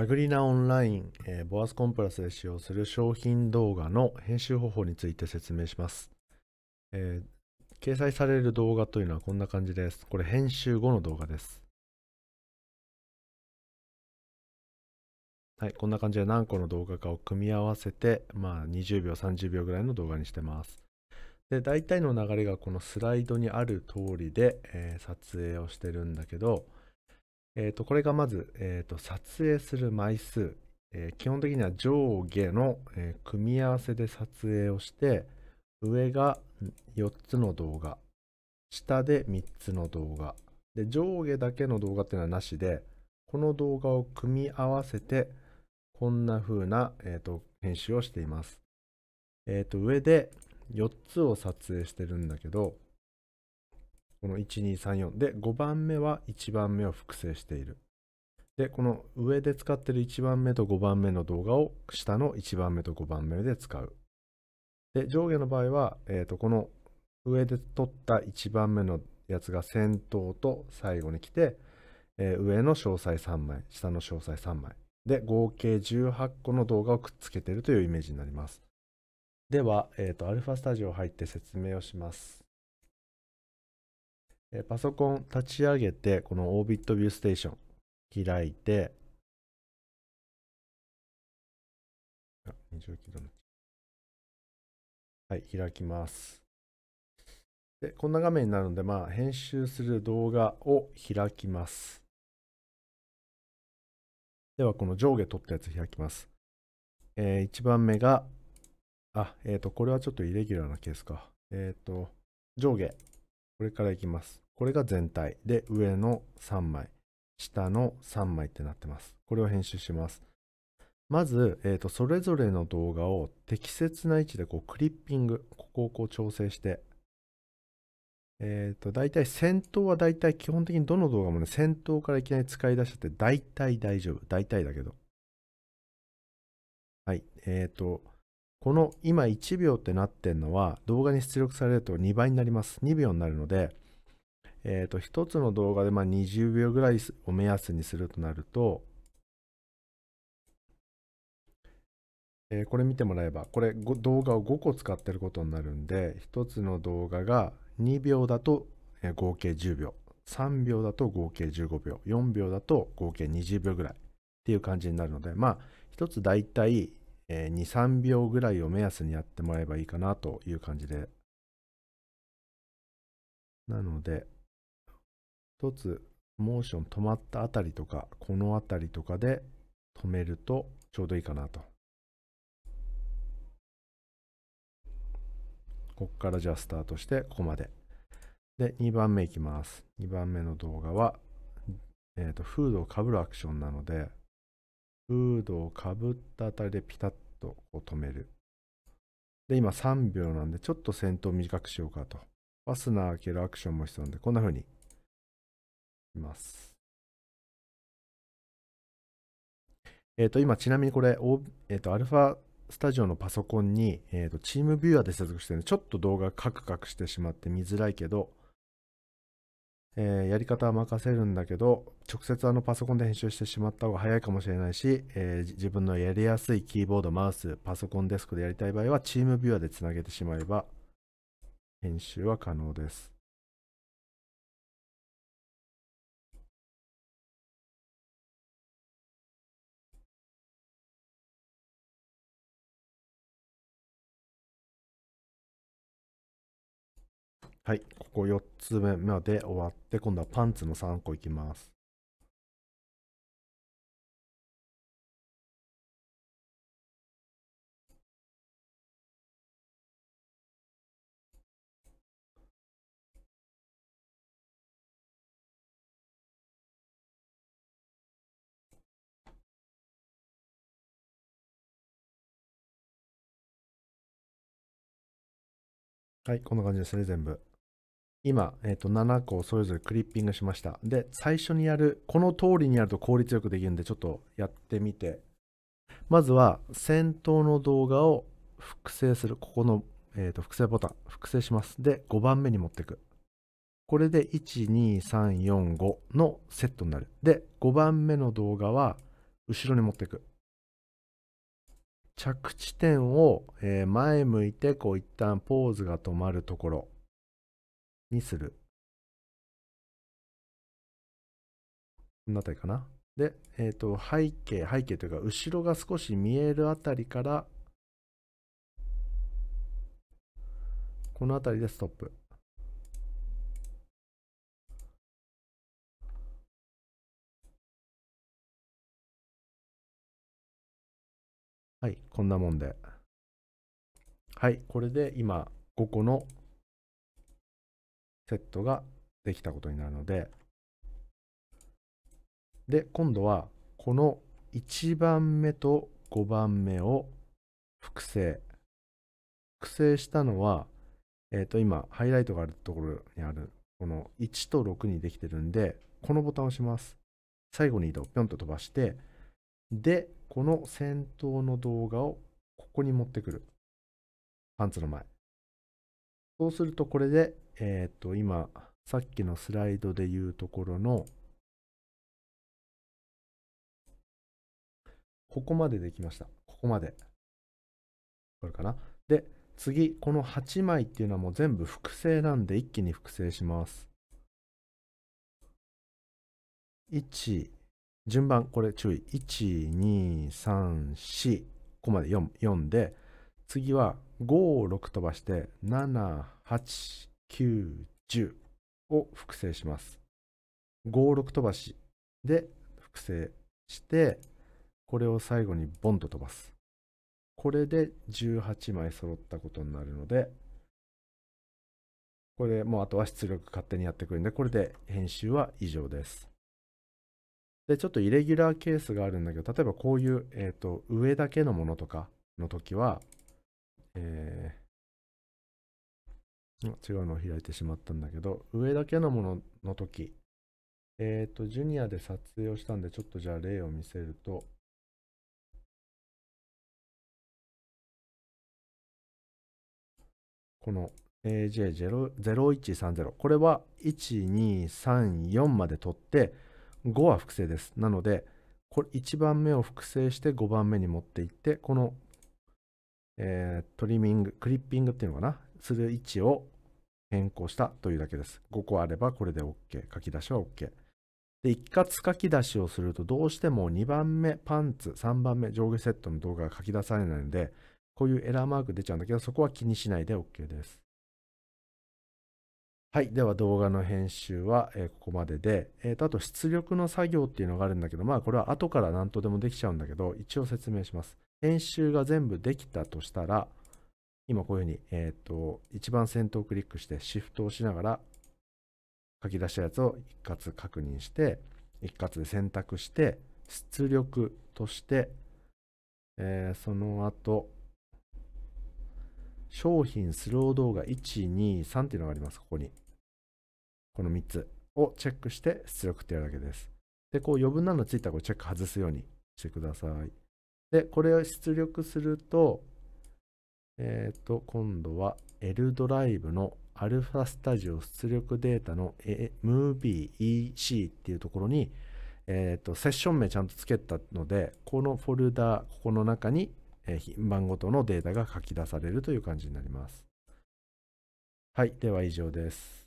アグリナオンライン、えー、ボアスコンプラスで使用する商品動画の編集方法について説明します、えー、掲載される動画というのはこんな感じです。これ編集後の動画です。はい、こんな感じで何個の動画かを組み合わせて、まあ20秒、30秒ぐらいの動画にしてます。で、大体の流れがこのスライドにある通りで、えー、撮影をしてるんだけど、えー、と、これがまず、えー、と、撮影する枚数。えー、基本的には上下の、え組み合わせで撮影をして、上が4つの動画、下で3つの動画。で、上下だけの動画っていうのはなしで、この動画を組み合わせて、こんな風な、えと、編集をしています。えと、上で4つを撮影してるんだけど、この1234で5番目は1番目を複製しているでこの上で使ってる1番目と5番目の動画を下の1番目と5番目で使うで上下の場合は、えー、とこの上で撮った1番目のやつが先頭と最後に来て、えー、上の詳細3枚下の詳細3枚で合計18個の動画をくっつけているというイメージになりますでは、えーと、ァスタジオ入って説明をしますえパソコン立ち上げて、このオービットビューステーション開いて、はい、開きます。で、こんな画面になるので、まあ、編集する動画を開きます。では、この上下取ったやつ開きます。えー、1番目が、あ、えっ、ー、と、これはちょっとイレギュラーなケースか。えっ、ー、と、上下これからいきます。これが全体。で、上の3枚、下の3枚ってなってます。これを編集します。まず、えっ、ー、と、それぞれの動画を適切な位置でこうクリッピング、ここをこう調整して、えっ、ー、と、大体先頭は大体基本的にどの動画もね、先頭からいきなり使い出しちゃって大体大丈夫。大体だけど。はい。えっ、ー、と、この今1秒ってなってんのは動画に出力されると2倍になります。2秒になるので、えー、と、1つの動画でま20秒ぐらいを目安にするとなると、えー、これ見てもらえば、これ動画を5個使ってることになるんで、1つの動画が2秒だと合計10秒、3秒だと合計15秒、4秒だと合計20秒ぐらいっていう感じになるので、まあ、1つだいたいえー、2、3秒ぐらいを目安にやってもらえばいいかなという感じで。なので、一つモーション止まったあたりとか、このあたりとかで止めるとちょうどいいかなと。ここからじゃあスタートして、ここまで。で、2番目いきます。2番目の動画は、えっ、ー、と、フードをかぶるアクションなので、フードをかぶったあたりでピタッとこう止める。で、今3秒なんで、ちょっと先頭短くしようかと。ファスナー開けるアクションも必要なんで、こんな風に、います。えっ、ー、と、今、ちなみにこれ、えっ、ー、と、アルファスタジオのパソコンに、えっ、ー、と、チームビューアーで接続してるんで、ちょっと動画カクカクしてしまって見づらいけど、えー、やり方は任せるんだけど、直接あのパソコンで編集してしまった方が早いかもしれないし、えー、自分のやりやすいキーボード、マウス、パソコンデスクでやりたい場合は、チームビューアでつなげてしまえば、編集は可能です。はい、ここ4つ目まで終わって、今度はパンツの3個いきます。はい、こんな感じですね、全部。今、えー、と、7個それぞれクリッピングしました。で、最初にやる、この通りにやると効率よくできるんで、ちょっとやってみて。まずは、先頭の動画を複製する。ここの、えー、と、複製ボタン、複製します。で、5番目に持っていく。これで12345のセットになる。で、5番目の動画は後ろに持っていく。着地点を前向いて、こう一旦ポーズが止まるところ。にする。この辺りかな。で、えっ、ー、と、背景、背景というか、後ろが少し見えるあたりから、この辺りでストップ。はい、こんなもんで。はい、これで今5個のセットができたことになるので、で、今度はこの1番目と5番目を複製。複製したのは、えっ、ー、と、今、ハイライトがあるところにある、この1と6にできてるんで、このボタンを押します。最後に移動、ぴょんと飛ばして、で、この先頭の動画をここに持ってくる。パンツの前。そうするとこれで、えっ、ー、と、今、さっきのスライドで言うところの、ここまでできました。ここまで。これかな。で、次、この8枚っていうのはもう全部複製なんで、一気に複製します。1、順番、これ注意。1、2、3、4、ここまで 4, 4で、次は56飛ばして78910を複製します56飛ばしで複製してこれを最後にボンと飛ばすこれで18枚揃ったことになるのでこれでもうあとは出力勝手にやってくるんでこれで編集は以上ですでちょっとイレギュラーケースがあるんだけど例えばこういう、えーと上だけのものとかの時はえー、違うのを開いてしまったんだけど、上だけのものの時、えっ、ー、と、ジュニアで撮影をしたんで、ちょっとじゃあ例を見せると、この AJ0130。これは1234まで取って、5は複製です。なので、これ1番目を複製して5番目に持っていって、このえー、トリミング、クリッピングっていうのかな、する位置を変更したというだけです。5個あればこれで OK。書き出しは OK。で、一括書き出しをすると、どうしても2番目パンツ、3番目上下セットの動画が書き出されないので、こういうエラーマーク出ちゃうんだけど、そこは気にしないで OK です。はい。では動画の編集は、えー、ここまでで、えー、とあと出力の作業っていうのがあるんだけど、まあこれは後から何とでもできちゃうんだけど、一応説明します。編集が全部できたとしたら、今こういうふうに、えっ、ー、と、一番先頭をクリックして、シフトを押しながら、書き出したやつを一括確認して、一括で選択して、出力として、えー、その後、商品スロー動画123っていうのがあります、ここに。この3つをチェックして出力ってやるだけです。で、こう余分なのついたらこれチェック外すようにしてください。で、これを出力すると、えっ、ー、と、今度は L ドライブの α スタジオ出力データの MVEC っていうところに、えっ、ー、と、セッション名ちゃんと付けたので、このフォルダ、ここの中に、えー、品番ごとのデータが書き出されるという感じになります。はい、では以上です。